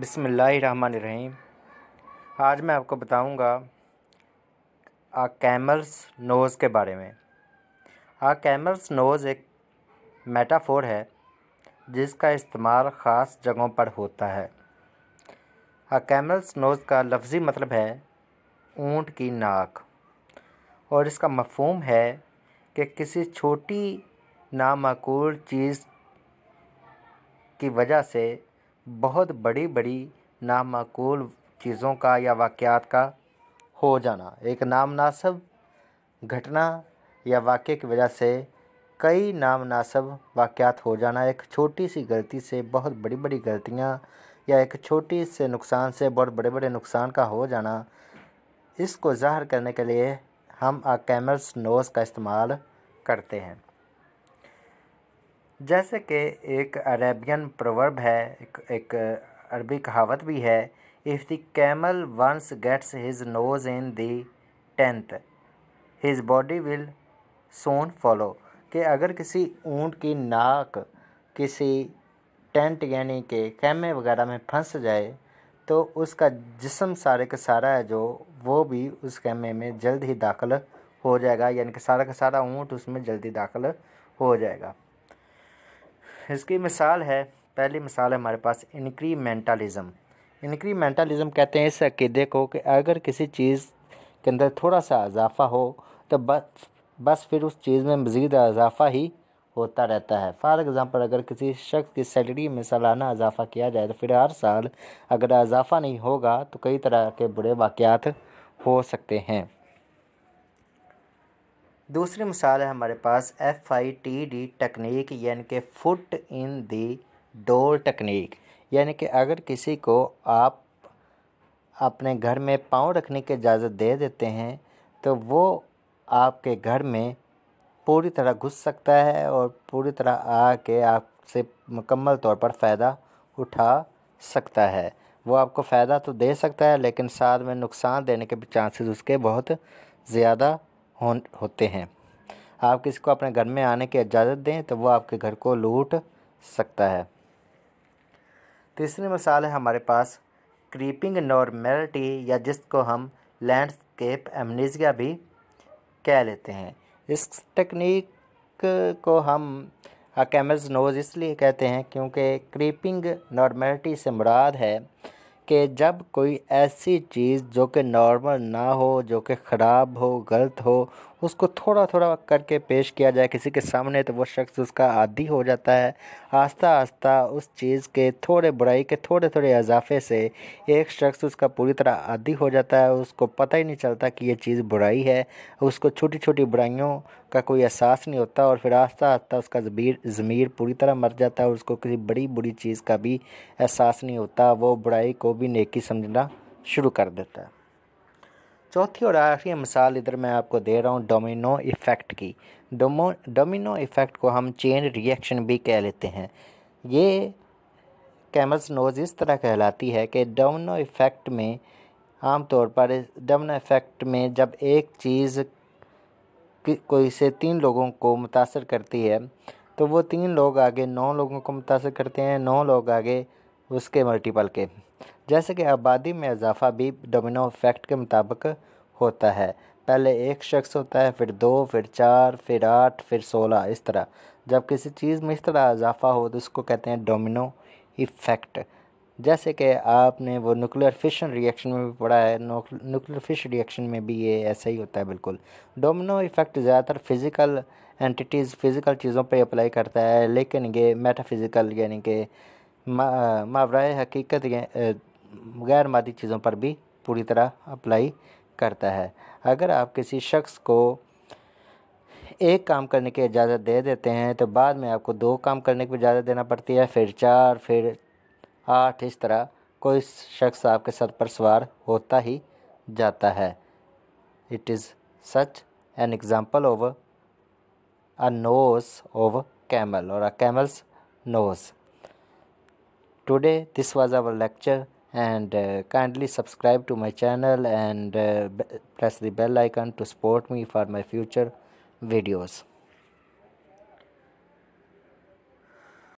बसमीम आज मैं आपको बताऊंगा आ कैमल्स नोज़ के बारे में आ कैमल्स नोज़ एक मेटाफोर है जिसका इस्तेमाल ख़ास जगहों पर होता है आ कैमल्स नोज़ का लफ्ज़ी मतलब है ऊंट की नाक और इसका मफहम है कि किसी छोटी नामाकूल चीज़ की वजह से बहुत बड़ी बड़ी नामाकूल चीज़ों का या वाक़यात का हो जाना एक नामनासब घटना या वाक़े की वजह से कई नामनासब वाक़यात हो जाना एक छोटी सी गलती से बहुत बड़ी बड़ी गलतियाँ या एक छोटी से नुकसान से बहुत बड़े बड़े नुकसान का हो जाना इसको ज़ाहिर करने के लिए हम अ कैमल्स नोज़ का इस्तेमाल करते हैं जैसे कि एक अरेबियन प्रवर्ब है एक, एक अरबी कहावत भी है if the camel once gets his nose in the tent his body will soon follow कि अगर किसी ऊंट की नाक किसी टेंट यानी कि कैमे वगैरह में फंस जाए तो उसका जिसम सारे का सारा है जो वो भी उस कैमे में जल्द ही दाखिल हो जाएगा यानी कि सारा का सारा ऊँट उसमें जल्दी दाखिल हो जाएगा इसकी मिसाल है पहली मिसाल है हमारे पास इनक्रीमेंटलिज़म इनक्रीमेंटलिज़म कहते हैं इस अकीदे को कि अगर किसी चीज़ के अंदर थोड़ा सा इजाफ़ा हो तो बस बस फिर उस चीज़ में मज़ीद इजाफ़ा ही होता रहता है फॉर एग्ज़ाम्पल अगर किसी शख्स की सैलरी में सालाना इजाफ़ा किया जाए तो फिर हर साल अगर इजाफ़ा नहीं होगा तो कई तरह के बुरे वाक़ हो सकते हैं दूसरी मिसाल है हमारे पास F I T D technique यानी कि foot in the door technique यानी कि अगर किसी को आप अपने घर में पाँव रखने की इजाज़त दे देते हैं तो वो आपके घर में पूरी तरह घुस सकता है और पूरी तरह आके आपसे मुकम्मल तौर पर फ़ायदा उठा सकता है वो आपको फ़ायदा तो दे सकता है लेकिन साथ में नुकसान देने के भी चांसेस उसके बहुत ज़्यादा होते हैं आप किसी को अपने घर में आने की इजाज़त दें तो वो आपके घर को लूट सकता है तीसरी मिसाल है हमारे पास क्रीपिंग नॉर्मेलिटी या जिसको हम लैंडस्केप एमनीजिया भी कह लेते हैं इस टेक्निक को हम कैमल्स नोज इसलिए कहते हैं क्योंकि क्रीपिंग नॉर्मेलिटी से मुराद है कि जब कोई ऐसी चीज़ जो कि नॉर्मल ना हो जो कि ख़राब हो गलत हो उसको थोड़ा थोड़ा करके पेश किया जाए किसी के सामने तो वो शख्स उसका आदी हो जाता है आस्ता आस्ता उस चीज़ के थोड़े बुराई के थोड़े थोड़े इजाफे से एक शख्स उसका पूरी तरह आदी हो जाता है उसको पता ही नहीं चलता कि ये चीज़ बुराई है उसको छोटी छोटी बुराइयों का कोई एहसास नहीं होता और फिर आस्ता आस्ता उसका ज़मीर ज़मीर पूरी तरह मर जाता है और उसको किसी बड़ी बुरी चीज़ का भी एहसास नहीं होता वो बुराई को भी नेकी समझना शुरू कर देता है चौथी और आखिरी मिसाल इधर मैं आपको दे रहा हूँ डोमिनो इफ़ेक्ट की डोमो डोमिनो इफ़ेक्ट को हम चेन रिएक्शन भी कह लेते हैं ये कैमल्स नोज़ इस तरह कहलाती है कि डोमिनो इफ़ेक्ट में आम तौर पर डोमिनो इफ़ेक्ट में जब एक चीज़ कोई से तीन लोगों को मुतासर करती है तो वो तीन लोग आगे नौ लोगों को मुतासर करते हैं नौ लोग आगे उसके मल्टीपल के जैसे कि आबादी में इजाफा भी डोमिनो इफेक्ट के मुताबिक होता है पहले एक शख्स होता है फिर दो फिर चार फिर आठ फिर सोलह इस तरह जब किसी चीज़ में इस तरह इजाफा हो तो उसको कहते हैं डोमिनो इफ़ेक्ट जैसे कि आपने वो न्यूक्लियर फिशन रिएक्शन में भी पढ़ा है न्यूक्लियर फिश रिएक्शन में भी ये ऐसा ही होता है बिल्कुल डोमिनो इफ़ेक्ट ज़्यादातर फिज़िकल एंटिटीज़ फिज़िकल चीज़ों पर अप्लाई करता है लेकिन ये मेटाफिज़िकल यानी कि मुहावरा हकीकत गैर मादी चीज़ों पर भी पूरी तरह अप्लाई करता है अगर आप किसी शख्स को एक काम करने की इजाज़त दे देते हैं तो बाद में आपको दो काम करने की इजाज़त देना पड़ती है फिर चार फिर आठ इस तरह कोई शख्स आपके सर पर सवार होता ही जाता है it is such an example of a nose of camel और a camel's nose Today this was our lecture and uh, kindly subscribe to my channel and uh, press the bell icon to support me for my future videos.